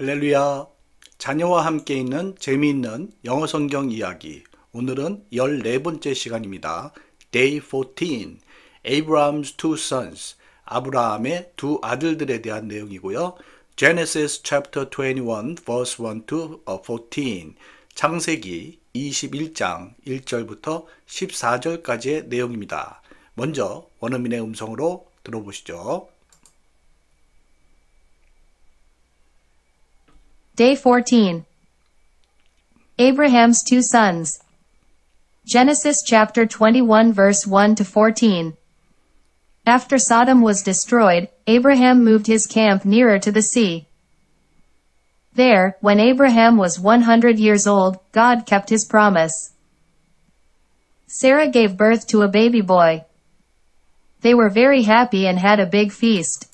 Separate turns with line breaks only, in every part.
할렐루야. 자녀와 함께 있는 재미있는 영어 성경 이야기. 오늘은 14번째 시간입니다. Day 14. Abraham's two sons. 아브라함의 두 아들들에 대한 내용이고요. Genesis chapter 21 verse 1 to 14. 어, 창세기 21장 1절부터 14절까지의 내용입니다. 먼저 원어민의 음성으로 들어보시죠.
Day 14. Abraham's two sons. Genesis chapter 21 verse 1 to 14. After Sodom was destroyed, Abraham moved his camp nearer to the sea. There, when Abraham was 100 years old, God kept his promise. Sarah gave birth to a baby boy. They were very happy and had a big feast.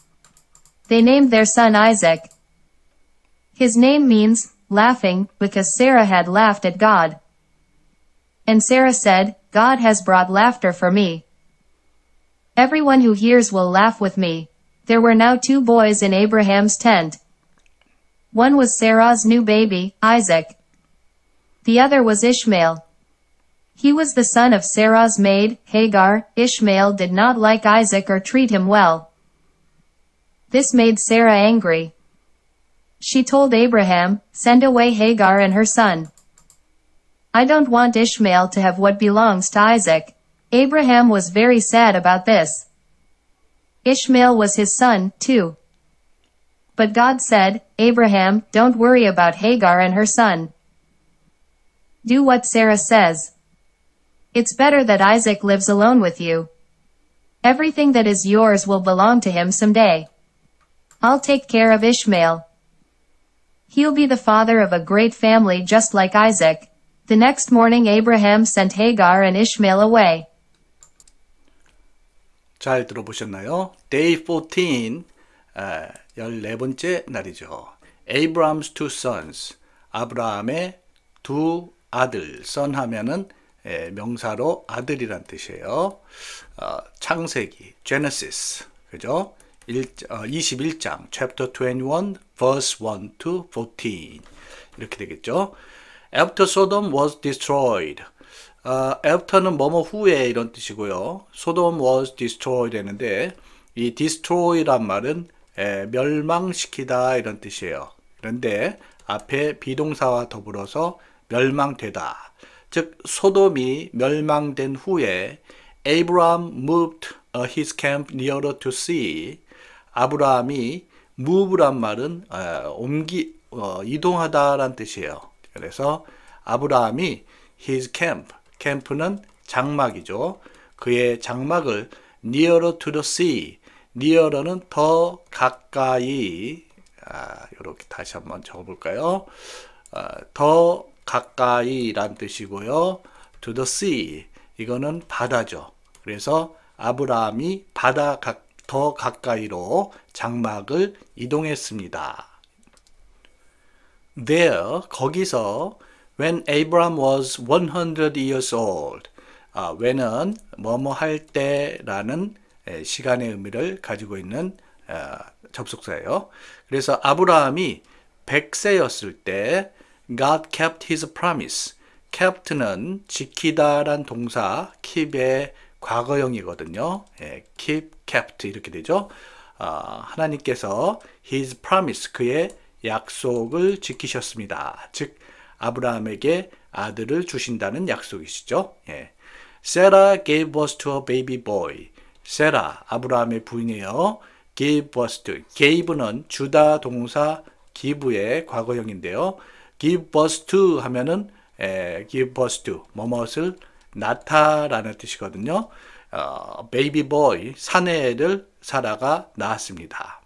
They named their son Isaac. His name means, laughing, because Sarah had laughed at God. And Sarah said, God has brought laughter for me. Everyone who hears will laugh with me. There were now two boys in Abraham's tent. One was Sarah's new baby, Isaac. The other was Ishmael. He was the son of Sarah's maid, Hagar. Ishmael did not like Isaac or treat him well. This made Sarah angry she told Abraham, send away Hagar and her son. I don't want Ishmael to have what belongs to Isaac. Abraham was very sad about this. Ishmael was his son, too. But God said, Abraham, don't worry about Hagar and her son. Do what Sarah says. It's better that Isaac lives alone with you. Everything that is yours will belong to him someday. I'll take care of Ishmael. He'll be the father of a great family just like Isaac. The next morning Abraham sent Hagar and Ishmael away.
잘 들어보셨나요? Day 14, 아, uh, 14번째 날이죠. Abraham's two sons, 아브라함의 두 아들, son 하면은 명사로 아들이란 뜻이에요. 창세기, Genesis, 그죠? 1, 어, 21장 chapter 21 verse 1 to 14 이렇게 되겠죠. After Sodom was destroyed. 어, after는 뭐뭐 후에 이런 뜻이고요. Sodom was destroyed 되는데 이 destroy란 말은 에, 멸망시키다 이런 뜻이에요. 그런데 앞에 비동사와 더불어서 멸망되다. 즉 소돔이 멸망된 후에 Abraham moved his camp nearer to sea. 아브라함이 무브란 말은 어, 옮기 어, 이동하다란 뜻이에요. 그래서 아브라함이 his camp, 캠프는 장막이죠. 그의 장막을 nearer to the sea, nearer는 더 가까이 아, 이렇게 다시 한번 적어볼까요? 아, 더 가까이란 뜻이고요. to the sea 이거는 바다죠. 그래서 아브라함이 바다 가, 더 가까이로 장막을 이동했습니다. There, 거기서 When Abraham was 100 years old 아, when은 뭐뭐 할 때라는 시간의 의미를 가지고 있는 아, 접속사예요. 그래서 아브라함이 100세였을 때 God kept his promise. kept는 지키다란 동사 keep의 과거형이거든요. 예, keep, kept 이렇게 되죠. 아, 하나님께서 His promise 그의 약속을 지키셨습니다. 즉 아브라함에게 아들을 주신다는 약속이시죠. 예. Sarah gave birth to a baby boy. 세라 아브라함의 부인이요. gave birth to. gave는 주다 동사 give의 과거형인데요. give birth to 하면은 에, give birth to 뭐뭇을 나타라는 뜻이거든요. 어, 베이비 보이 사내를 사라가 낳았습니다.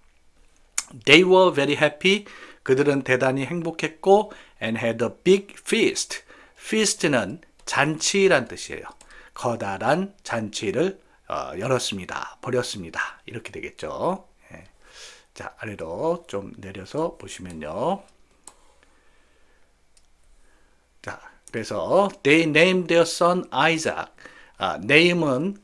They were very happy. 그들은 대단히 행복했고 and had a big feast. feast는 잔치란 뜻이에요. 커다란 잔치를 어, 열었습니다. 버렸습니다. 이렇게 되겠죠. 예. 자, 아래로 좀 내려서 보시면요. 그래서 they named their son Isaac. 아, name은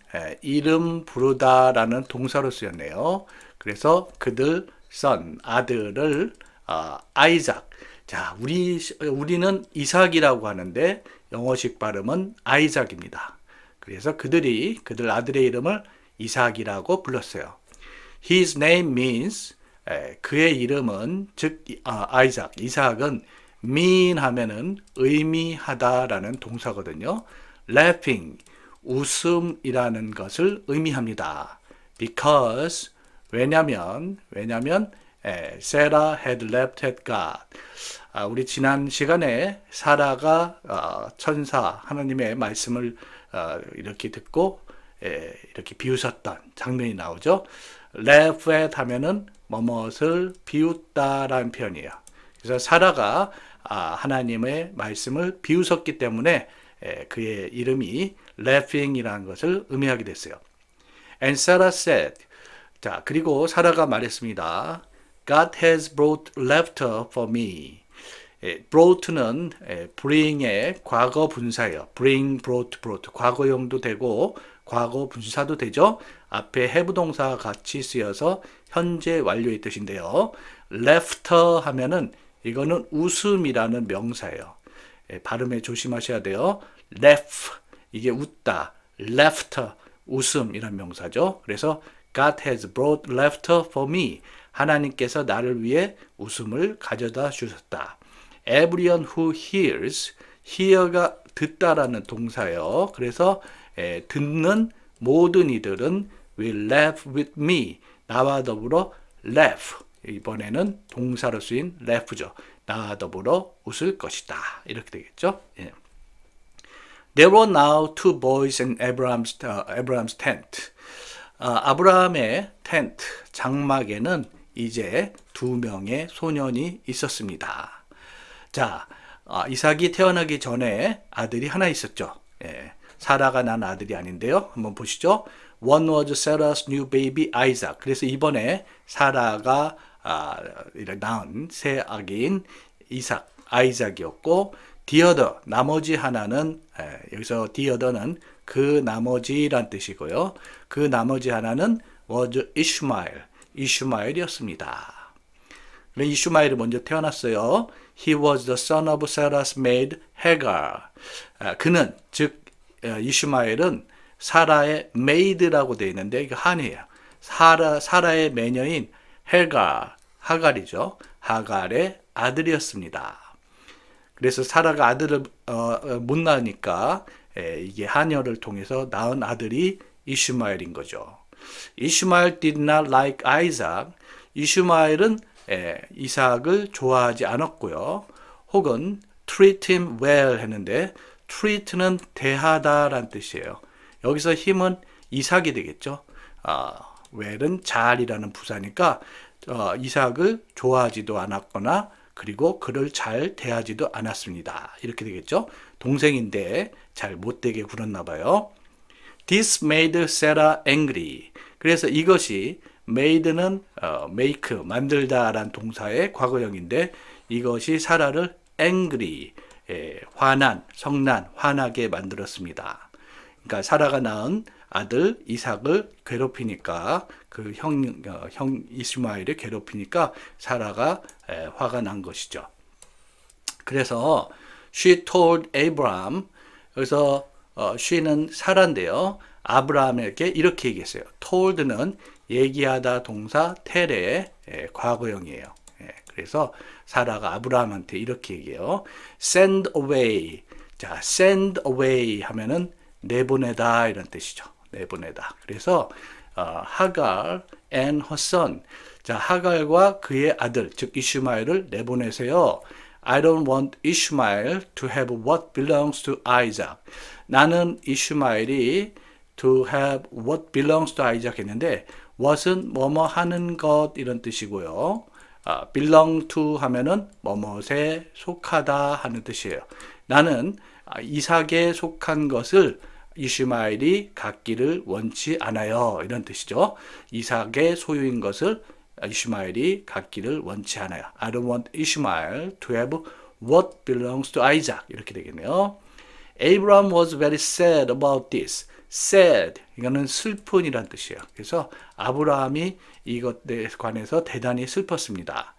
이름 부르다라는 동사로 쓰였네요. 그래서 그들 son 아들을 아, 아이작. 자, 우리 우리는 이삭이라고 하는데 영어식 발음은 아이작입니다. 그래서 그들이 그들 아들의 이름을 이삭이라고 불렀어요. His name means 에, 그의 이름은 즉 아, 아이작 이삭은 mean 하면은 의미하다라는 동사거든요. laughing, 웃음이라는 것을 의미합니다. because, 왜냐면, 왜냐면, 에, 예, Sarah had l e f at God. 아, 우리 지난 시간에 사라가 어, 천사 하나님의 말씀을 어, 이렇게 듣고 에, 예, 이렇게 비웃었던 장면이 나오죠. left at 하면은 뭐뭇을 비웃다라는 표현이에요. 그래서 사라가 아, 하나님의 말씀을 비웃었기 때문에 그의 이름이 레핑이라는 것을 의미하게 됐어요. And Sarah said, 자 그리고 사라가 말했습니다. God has brought laughter for me. brought는 bring의 과거 분사예요. bring, brought, brought. 과거형도 되고 과거 분사도 되죠. 앞에 해부동사 같이 쓰여서 현재 완료의 뜻인데요. laughter 하면은 이거는 웃음이라는 명사예요. 예, 발음에 조심하셔야 돼요. laugh 이게 웃다. laughter 웃음 이런 명사죠. 그래서 God has brought laughter for me. 하나님께서 나를 위해 웃음을 가져다 주셨다. Everyone who hears, hear가 듣다라는 동사예요. 그래서 에, 예, 듣는 모든 이들은 will laugh with me. 나와 더불어 laugh. 이번에는 동사로 쓰인 레프죠. 나 더불어 웃을 것이다. 이렇게 되겠죠. 예. There were now two boys in Abraham's, uh, Abraham's tent. 아, 아브라함의 텐트 장막에는 이제 두 명의 소년이 있었습니다. 자, 아, 이삭이 태어나기 전에 아들이 하나 있었죠. 예, 사라가 난 아들이 아닌데요. 한번 보시죠. One was Sarah's new baby Isaac. 그래서 이번에 사라가 아, 낳은 새 아기인 이삭, 아이작이었고 디어더 나머지 하나는 에, 예, 여기서 디어더는 그 나머지란 뜻이고요. 그 나머지 하나는 워즈 이슈마일, 이슈마일이었습니다. 이슈마일이 먼저 태어났어요. He was the son of Sarah's maid Hagar. 아, 그는 즉 예, 이슈마일은 사라의 메이드라고 되어 있는데 이거 한이에요. 사라 사라의 매녀인 헬가, 하갈이죠. 하갈의 아들이었습니다. 그래서 사라가 아들을 어, 어 못 낳으니까 에, 예, 이게 한여를 통해서 낳은 아들이 이슈마엘인 거죠. 이슈마엘 did not like Isaac. 이슈마엘은 에, 예, 이삭을 좋아하지 않았고요. 혹은 treat him well 했는데 treat는 대하다란 뜻이에요. 여기서 힘은 이삭이 되겠죠. 어, 웰은 잘이라는 부사니까 어, 이삭을 좋아하지도 않았거나 그리고 그를 잘 대하지도 않았습니다. 이렇게 되겠죠. 동생인데 잘 못되게 굴었나 봐요. This made Sarah angry. 그래서 이것이 made는 어, make 만들다라는 동사의 과거형인데 이것이 사라를 angry 예, 화난 성난 화나게 만들었습니다. 그러니까 사라가 낳은 아들 이삭을 괴롭히니까 그 형형 어, 이스마엘을 괴롭히니까 사라가 에, 화가 난 것이죠. 그래서 she told Abraham 여기서 어, she는 사라인데요. 아브라함에게 이렇게 얘기했어요. told는 얘기하다 동사 테레의 과거형이에요. 예, 그래서 사라가 아브라함한테 이렇게 얘기해요. send away. 자, send away 하면은 내보내다 이런 뜻이죠. 내보내다. 그래서 어, 하갈 앤 허선 자 하갈과 그의 아들 즉 이슈마엘을 내보내세요. I don't want Ishmael to have what belongs to Isaac. 나는 이슈마엘이 to have what belongs to Isaac 했는데 what은 뭐뭐 하는 것 이런 뜻이고요. 아, belong to 하면은 뭐뭐에 속하다 하는 뜻이에요. 나는 아, 이삭에 속한 것을 이스마엘이 갖기를 원치 않아요. 이런 뜻이죠. 이삭의 소유인 것을 이스마엘이 갖기를 원치 않아요. I don't want Ishmael to have what belongs to Isaac. 이렇게 되겠네요. Abraham was very sad about this. sad 이거는 슬픈이란 뜻이에요. 그래서 아브라함이 이것에 관해서 대단히 슬펐습니다.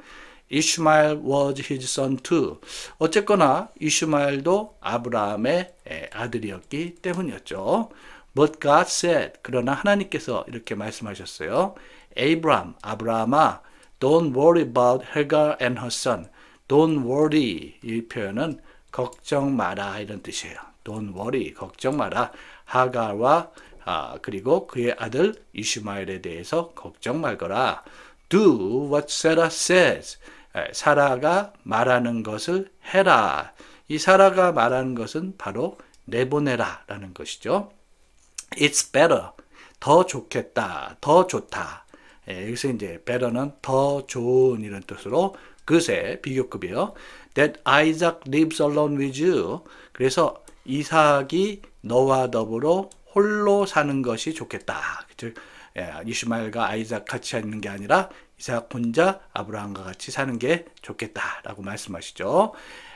이슈마엘 was his son too. 어쨌거나 이슈마엘도 아브라함의 예, 아들이었기 때문이었죠. But God said, 그러나 하나님께서 이렇게 말씀하셨어요. 에이브람, 아브라함아, don't worry about Hagar and her son. don't worry 이 표현은 걱정 마라 이런 뜻이에요. don't worry, 걱정 마라. 하가와 아, 그리고 그의 아들 이슈마엘에 대해서 걱정 말거라. Do what Sarah says. 예, 사라가 말하는 것을 해라. 이 사라가 말하는 것은 바로 내보내라라는 것이죠. It's better. 더 좋겠다. 더 좋다. 예, 여기서 이제 better는 더 좋은 이런 뜻으로 그새 비교급이에요. That Isaac lives alone with you. 그래서 이삭이 너와 더불어 홀로 사는 것이 좋겠다. 즉 예, 이슈마엘과 아이작 같이 있는 게 아니라 이삭 혼자 아브라함과 같이 사는 게 좋겠다라고 말씀하시죠.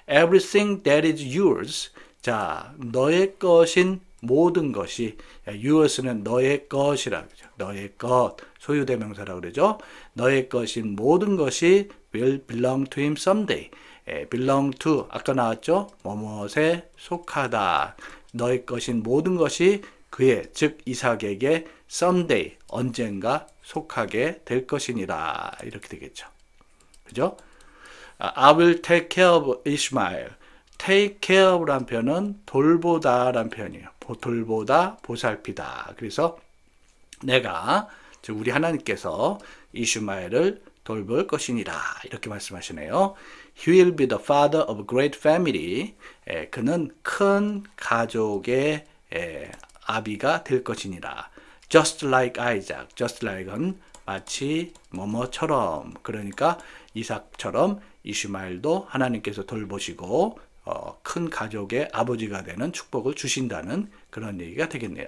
Everything that is yours. 자, 너의 것인 모든 것이 예, yours는 너의 것이라 그죠 너의 것 소유 대명사라 그러죠. 너의 것인 모든 것이 will belong to him someday. 예, belong to 아까 나왔죠. 뭐뭐에 속하다. 너의 것인 모든 것이 그의 즉 이삭에게 썸데이 언젠가 속하게 될 것이니라 이렇게 되겠죠. 그죠? 아, I will take care of Ishmael. take care란 표현은 돌보다란 표현이에요. 돌보다, 보살피다. 그래서 내가 즉 우리 하나님께서 이슈마엘을 돌볼 것이니라 이렇게 말씀하시네요. He will be the father of great family. 그는 큰 가족의 아비가 될 것이니라. Just like Isaac. Just like은 마치 뭐뭐처럼 그러니까 이삭처럼 이슈마일도 하나님께서 돌보시고 어, 큰 가족의 아버지가 되는 축복을 주신다는 그런 얘기가 되겠네요.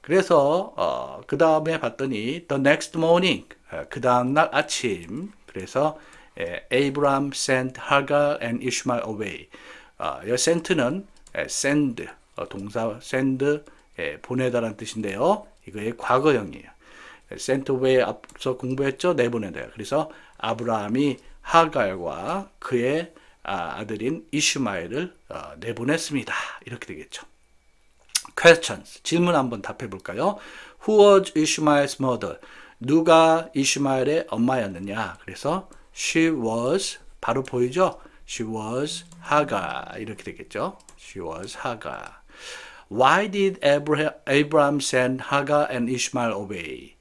그래서 어, 그 다음에 봤더니 the next morning 어, 그 다음 날 아침 그래서 에, Abraham sent Hagar and Ishmael away. 어, 이 sent는 send 어, 동사 send 예, 보내다라는 뜻인데요. 이거의 과거형이에요. 센터웨이 앞서 공부했죠? 내보내다. 그래서 아브라함이 하갈과 그의 아, 아들인 이슈마엘을 어, 내보냈습니다. 이렇게 되겠죠. questions 질문 한번 답해 볼까요? Who was Ishmael's mother? 누가 이슈마엘의 엄마였느냐? 그래서 she was 바로 보이죠? She was Hagar 이렇게 되겠죠. She was Hagar. Why did Abraham send Hagar and Ishmael away?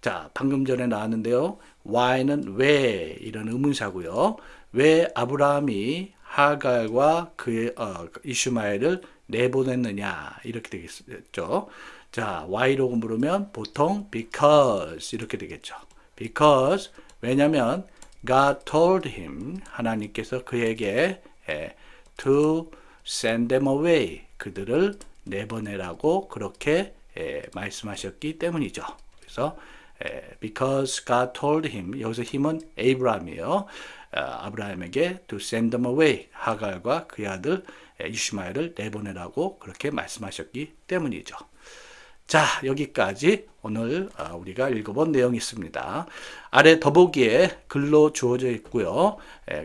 자, 방금 전에 나왔는데요. why는 왜 이런 의문사고요. 왜 아브라함이 하갈과 그의 어, 이슈마엘을 내보냈느냐 이렇게 되겠죠. 자, why로 물으면 보통 because 이렇게 되겠죠. because 왜냐면 God told him 하나님께서 그에게 예, to send them away 그들을 내보내라고 그렇게 예, 말씀하셨기 때문이죠. 그래서 예, because God told him 여기서 힘은 에브라함이에요 아, 아브라함에게 to send them away 하갈과 그의 아들 이슈마엘을 내보내라고 그렇게 말씀하셨기 때문이죠. 자 여기까지 오늘 어, 우리가 읽어본 내용이 있습니다. 아래 더보기에 글로 주어져 있고요.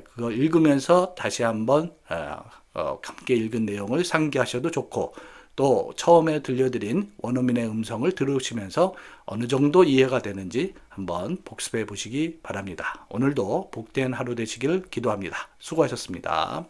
그거 읽으면서 다시 한번 어, 어, 함께 읽은 내용을 상기하셔도 좋고 또 처음에 들려드린 원어민의 음성을 들으시면서 어느 정도 이해가 되는지 한번 복습해 보시기 바랍니다. 오늘도 복된 하루 되시길 기도합니다. 수고하셨습니다.